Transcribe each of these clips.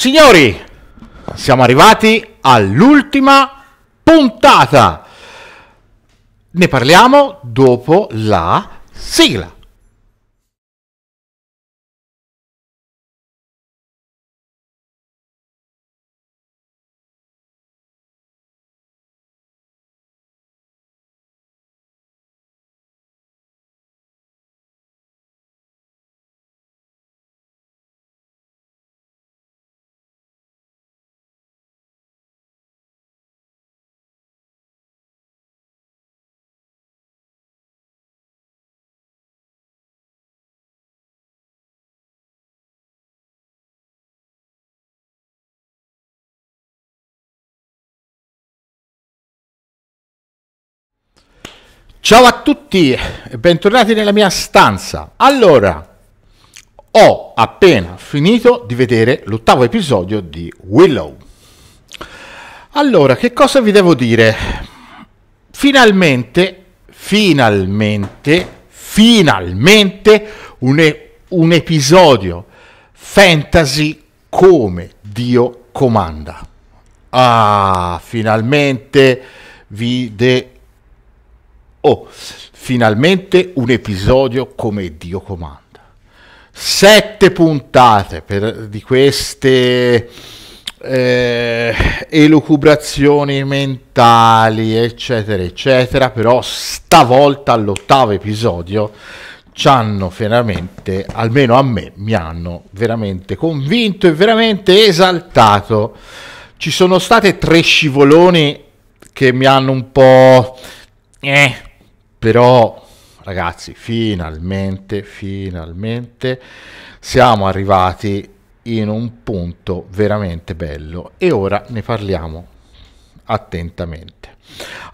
Signori, siamo arrivati all'ultima puntata. Ne parliamo dopo la sigla. Ciao a tutti e bentornati nella mia stanza. Allora, ho appena finito di vedere l'ottavo episodio di Willow. Allora, che cosa vi devo dire? Finalmente, finalmente, finalmente un, un episodio fantasy come Dio comanda. Ah, finalmente vide Oh, finalmente un episodio come Dio comanda. Sette puntate per, di queste eh, elucubrazioni mentali, eccetera, eccetera, però stavolta all'ottavo episodio ci hanno veramente, almeno a me, mi hanno veramente convinto e veramente esaltato. Ci sono state tre scivoloni che mi hanno un po'... Eh, però ragazzi finalmente finalmente siamo arrivati in un punto veramente bello e ora ne parliamo attentamente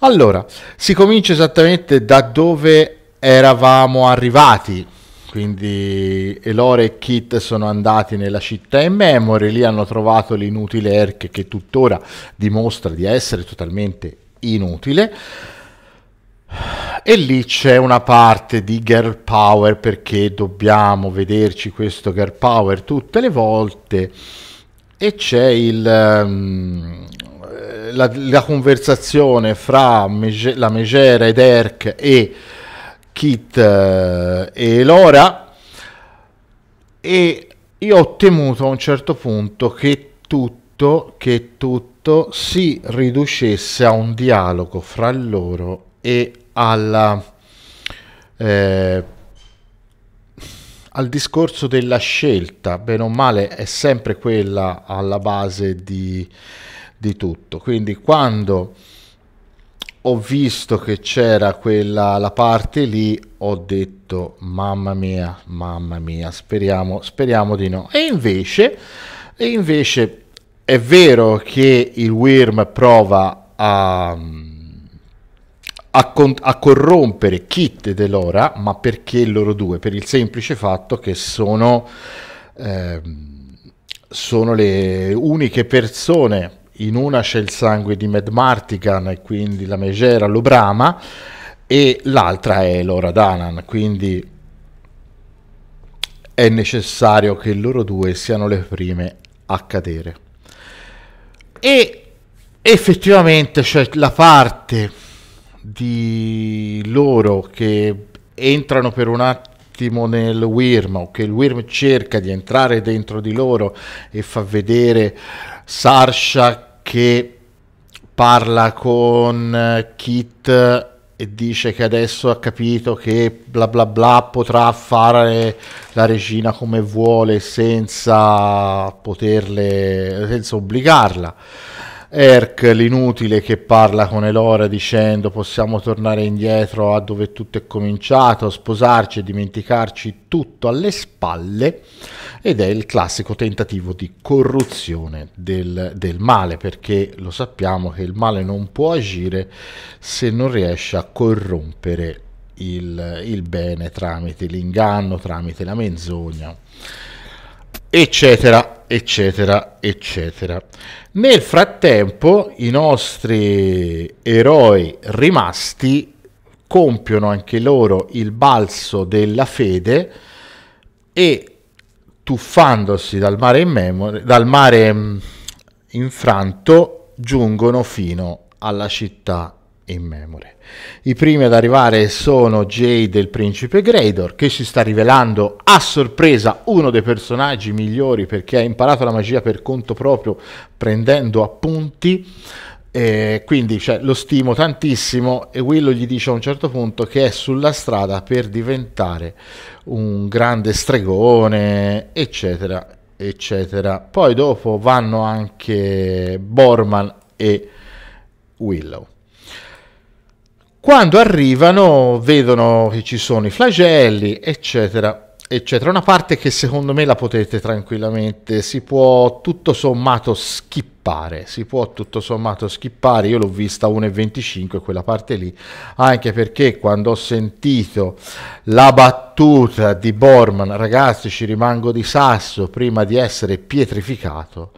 allora si comincia esattamente da dove eravamo arrivati quindi Elore e Kit sono andati nella città in memory, lì hanno trovato l'inutile Erk che tuttora dimostra di essere totalmente inutile. E lì c'è una parte di girl power perché dobbiamo vederci questo girl power tutte le volte e c'è il, um, la, la, conversazione fra Mege, la Megera ed Erk e Kit uh, e Lora e io ho temuto a un certo punto che tutto, che tutto si riducesse a un dialogo fra loro e alla, eh, al discorso della scelta, bene o male è sempre quella alla base di, di tutto. Quindi quando ho visto che c'era quella la parte lì, ho detto mamma mia, mamma mia, speriamo, speriamo di no. E invece, e invece è vero che il WIRM prova a a, con- a corrompere Kit e Delora, ma perché loro due? Per il semplice fatto che sono, eh, sono le uniche persone, in una c'è il sangue di Mad Martigan e quindi la megera lo brama, e l'altra è Lora Danan, quindi è necessario che loro due siano le prime a cadere. E effettivamente c'è cioè, la parte di loro che entrano per un attimo nel Wyrm o che il Wyrm cerca di entrare dentro di loro e fa vedere Sarsha che parla con eh, Kit e dice che adesso ha capito che bla bla bla potrà fare la regina come vuole senza poterle senza obbligarla Erk, l'inutile che parla con Elora dicendo possiamo tornare indietro a dove tutto è cominciato, sposarci e dimenticarci tutto alle spalle ed è il classico tentativo di corruzione del, del male perché lo sappiamo che il male non può agire se non riesce a corrompere il, il bene tramite l'inganno, tramite la menzogna eccetera, eccetera, eccetera. Nel frattempo i nostri eroi rimasti compiono anche loro il balzo della fede e tuffandosi dal mare, in memore, dal mare mm, infranto giungono fino alla città in memoria. I primi ad arrivare sono Jade e il principe Greydor, che si sta rivelando a sorpresa uno dei personaggi migliori perché ha imparato la magia per conto proprio prendendo appunti. Eh, quindi cioè, lo stimo tantissimo e Willow gli dice a un certo punto che è sulla strada per diventare un grande stregone, eccetera, eccetera. Poi dopo vanno anche Borman e Willow. Quando arrivano vedono che ci sono i flagelli, eccetera, eccetera. Una parte che secondo me la potete tranquillamente, si può tutto sommato skippare, si può tutto sommato skippare, io l'ho vista 1.25 quella parte lì, anche perché quando ho sentito la battuta di Borman, ragazzi ci rimango di sasso prima di essere pietrificato,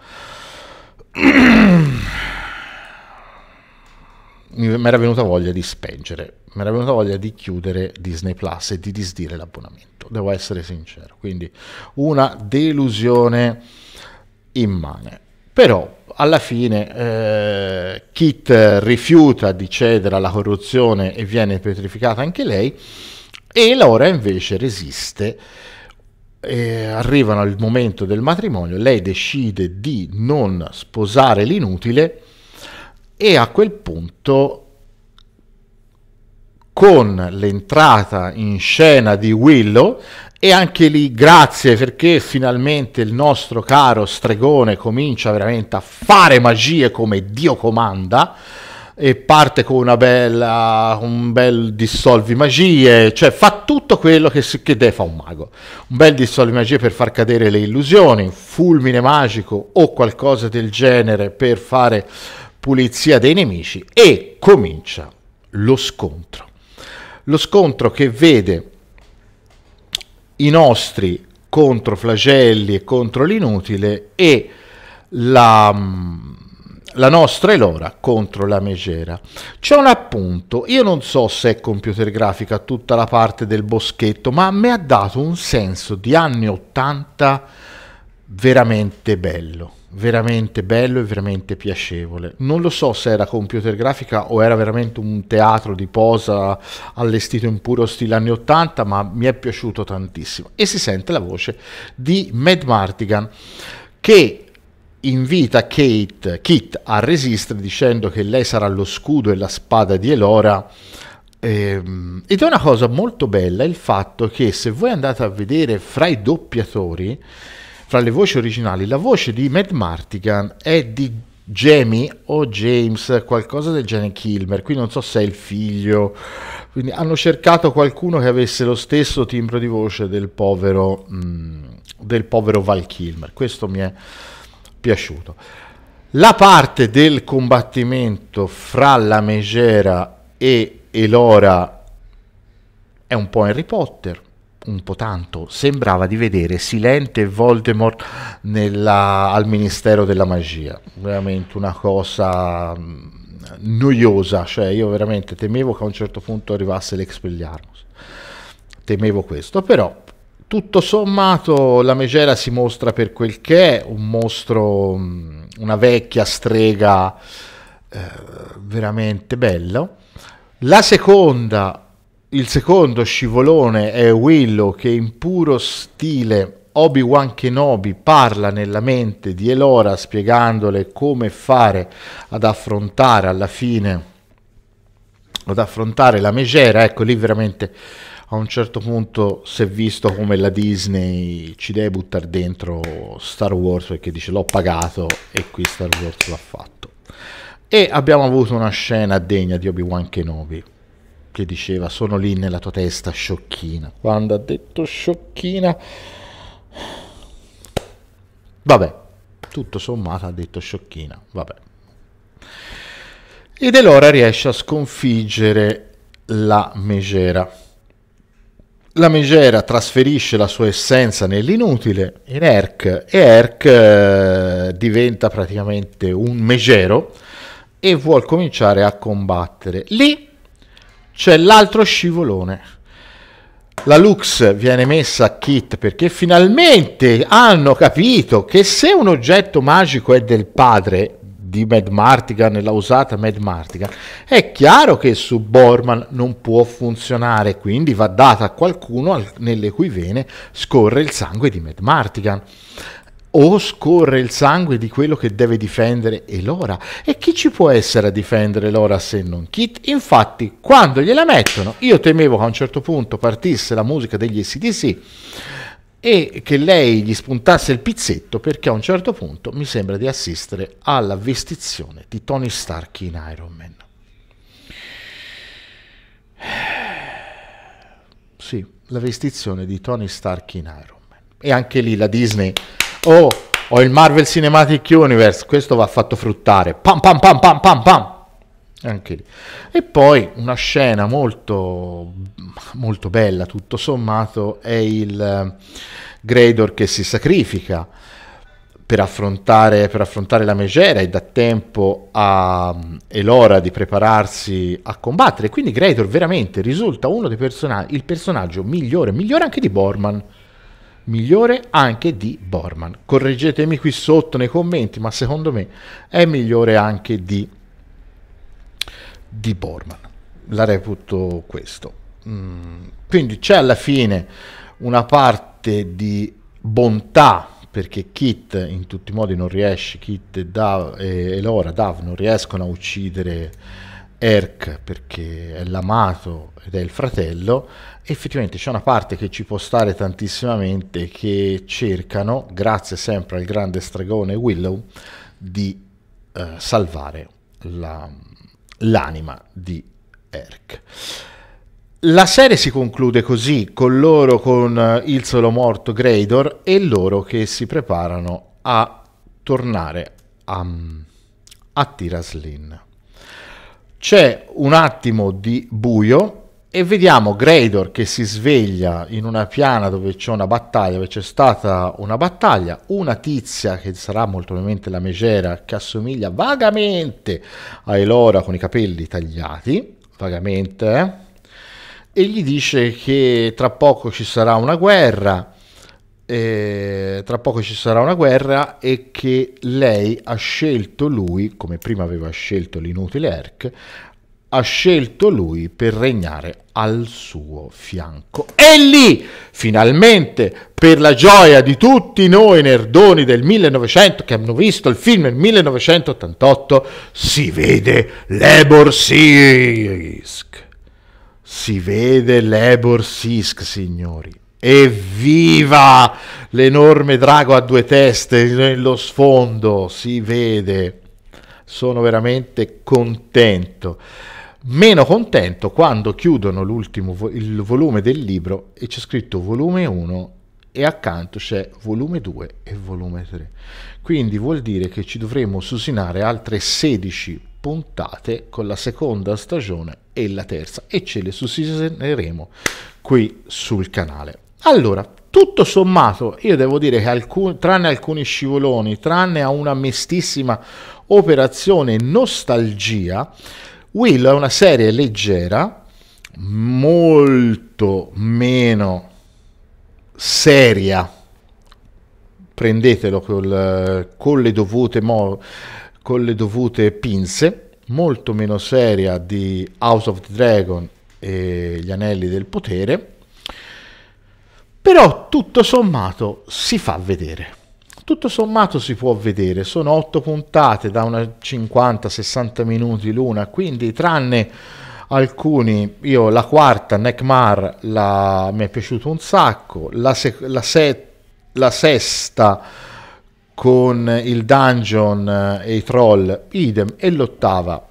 mi era venuta voglia di spengere, mi era venuta voglia di chiudere Disney Plus e di disdire l'abbonamento, devo essere sincero, quindi una delusione immane. Però alla fine eh, Kit rifiuta di cedere alla corruzione e viene petrificata anche lei e Laura invece resiste. Eh, arrivano al momento del matrimonio, lei decide di non sposare l'inutile e a quel punto con l'entrata in scena di Willow e anche lì grazie perché finalmente il nostro caro stregone comincia veramente a fare magie come Dio comanda e parte con una bella, un bel dissolvi magie, cioè fa tutto quello che, che deve fa un mago. Un bel dissolvi magie per far cadere le illusioni, fulmine magico o qualcosa del genere per fare pulizia dei nemici e comincia lo scontro. Lo scontro che vede i nostri contro flagelli e contro l'inutile e la, mm, la nostra Elora contro la Megera. C'è un appunto, io non so se è computer grafica tutta la parte del boschetto, ma mi ha dato un senso di anni 80 veramente bello veramente bello e veramente piacevole. Non lo so se era computer grafica o era veramente un teatro di posa allestito in puro stile anni 80, ma mi è piaciuto tantissimo. E si sente la voce di Mad Martigan che invita Kate, Kit a resistere dicendo che lei sarà lo scudo e la spada di Elora. Ehm, ed è una cosa molto bella il fatto che se voi andate a vedere fra i doppiatori, fra le voci originali, la voce di Matt Martigan è di Jamie o James, qualcosa del genere Kilmer, qui non so se è il figlio, quindi hanno cercato qualcuno che avesse lo stesso timbro di voce del povero, mh, mm, del povero Val Kilmer, questo mi è piaciuto. La parte del combattimento fra la Megera e Elora è un po' Harry Potter, un po' tanto, sembrava di vedere Silente e Voldemort nella, al Ministero della Magia, veramente una cosa mm, noiosa, cioè io veramente temevo che a un certo punto arrivasse l'Expelliarmus, temevo questo, però tutto sommato la Megera si mostra per quel che è, un mostro, mm, una vecchia strega eh, veramente bello, la seconda il secondo scivolone è Willow che in puro stile Obi-Wan Kenobi parla nella mente di Elora spiegandole come fare ad affrontare alla fine, ad affrontare la megera, ecco lì veramente a un certo punto si è visto come la Disney ci deve buttare dentro Star Wars perché dice l'ho pagato e qui Star Wars l'ha fatto. E abbiamo avuto una scena degna di Obi-Wan Kenobi che diceva sono lì nella tua testa sciocchina. Quando ha detto sciocchina... Vabbè, tutto sommato ha detto sciocchina, vabbè. Ed Elora riesce a sconfiggere la Megera. La Megera trasferisce la sua essenza nell'inutile in Erk e Erk eh, diventa praticamente un Megero e vuol cominciare a combattere. Lì c'è l'altro scivolone. La Lux viene messa a kit perché finalmente hanno capito che se un oggetto magico è del padre di Mad Martigan, l'ha usata Mad Martigan, è chiaro che su Borman non può funzionare, quindi va data a qualcuno nelle cui vene scorre il sangue di Mad Martigan o scorre il sangue di quello che deve difendere Elora. E chi ci può essere a difendere Elora se non Kit? Infatti, quando gliela mettono, io temevo che a un certo punto partisse la musica degli SDC e che lei gli spuntasse il pizzetto perché a un certo punto mi sembra di assistere alla vestizione di Tony Stark in Iron Man. Sì, la vestizione di Tony Stark in Iron Man. E anche lì la Disney Oh, ho il Marvel Cinematic Universe, questo va fatto fruttare. Pam pam pam pam pam pam. Anche lì. E poi una scena molto, molto bella, tutto sommato, è il eh, Grador che si sacrifica per affrontare, per affrontare la megera e dà tempo a l'ora di prepararsi a combattere. Quindi Grador veramente risulta uno dei personaggi, il personaggio migliore, migliore anche di Borman migliore anche di Borman. Correggetemi qui sotto nei commenti, ma secondo me è migliore anche di, di Borman. La reputo questo. Mm, quindi c'è alla fine una parte di bontà perché Kit in tutti i modi non riesce, Kit e, Dav, e Lora, Dav non riescono a uccidere Erk perché è l'amato ed è il fratello, effettivamente c'è una parte che ci può stare tantissimamente che cercano, grazie sempre al grande stregone Willow, di eh, salvare la, l'anima di Erk. La serie si conclude così, con loro con eh, il solo morto Greydor e loro che si preparano a tornare a, a Tiraslin. C'è un attimo di buio e vediamo Grador che si sveglia in una piana dove c'è una battaglia, dove c'è stata una battaglia, una tizia che sarà molto probabilmente la Megera che assomiglia vagamente a Elora con i capelli tagliati, vagamente, eh? e gli dice che tra poco ci sarà una guerra eh, tra poco ci sarà una guerra e che lei ha scelto lui, come prima aveva scelto l'inutile Erk, ha scelto lui per regnare al suo fianco. E lì, finalmente, per la gioia di tutti noi nerdoni del 1900 che hanno visto il film nel 1988, si vede Lebor Sisk. Si vede Lebor Sisk, signori. Evviva! L'enorme drago a due teste nello sfondo, si vede. Sono veramente contento. Meno contento quando chiudono l'ultimo vo- il volume del libro e c'è scritto volume 1 e accanto c'è volume 2 e volume 3. Quindi vuol dire che ci dovremo susinare altre 16 puntate con la seconda stagione e la terza e ce le sussisteremo qui sul canale. Allora, tutto sommato, io devo dire che alcun, tranne alcuni scivoloni, tranne a una mestissima operazione nostalgia, Will è una serie leggera, molto meno seria. Prendetelo col, con, le dovute mo, con le dovute pinze, molto meno seria di House of the Dragon e gli anelli del potere però tutto sommato si fa vedere. Tutto sommato si può vedere, sono otto puntate da una 50-60 minuti l'una, quindi tranne alcuni, io la quarta, Neckmar, la, mi è piaciuto un sacco, la, sec, la, se, la sesta con il dungeon eh, e i troll, idem, e l'ottava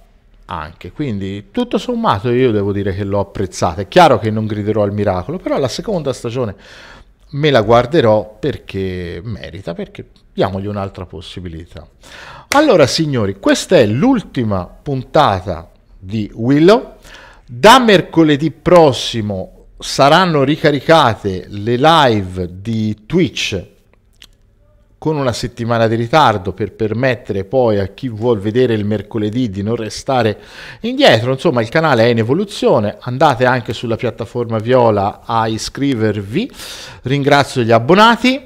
anche. Quindi tutto sommato io devo dire che l'ho apprezzata. È chiaro che non griderò al miracolo, però la seconda stagione me la guarderò perché merita, perché diamogli un'altra possibilità. Allora signori, questa è l'ultima puntata di Willow. Da mercoledì prossimo saranno ricaricate le live di Twitch con una settimana di ritardo per permettere poi a chi vuol vedere il mercoledì di non restare indietro. Insomma, il canale è in evoluzione, andate anche sulla piattaforma Viola a iscrivervi. Ringrazio gli abbonati,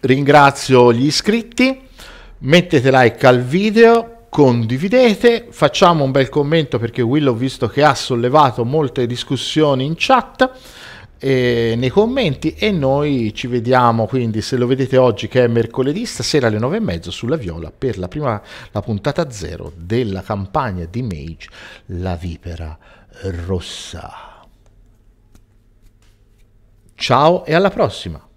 ringrazio gli iscritti, mettete like al video, condividete, facciamo un bel commento perché Will ho visto che ha sollevato molte discussioni in chat nei commenti e noi ci vediamo quindi se lo vedete oggi che è mercoledì stasera alle 9 e mezzo sulla Viola per la prima la puntata zero della campagna di Mage la Vipera Rossa ciao e alla prossima